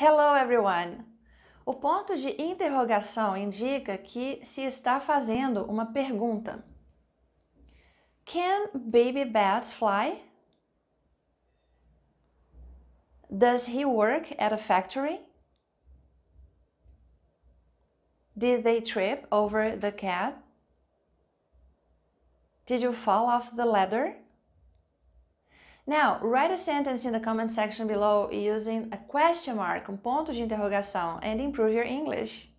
Hello everyone! O ponto de interrogação indica que se está fazendo uma pergunta. Can baby bats fly? Does he work at a factory? Did they trip over the cat? Did you fall off the ladder? Now, write a sentence in the comment section below using a question mark, um ponto de interrogação, and improve your English.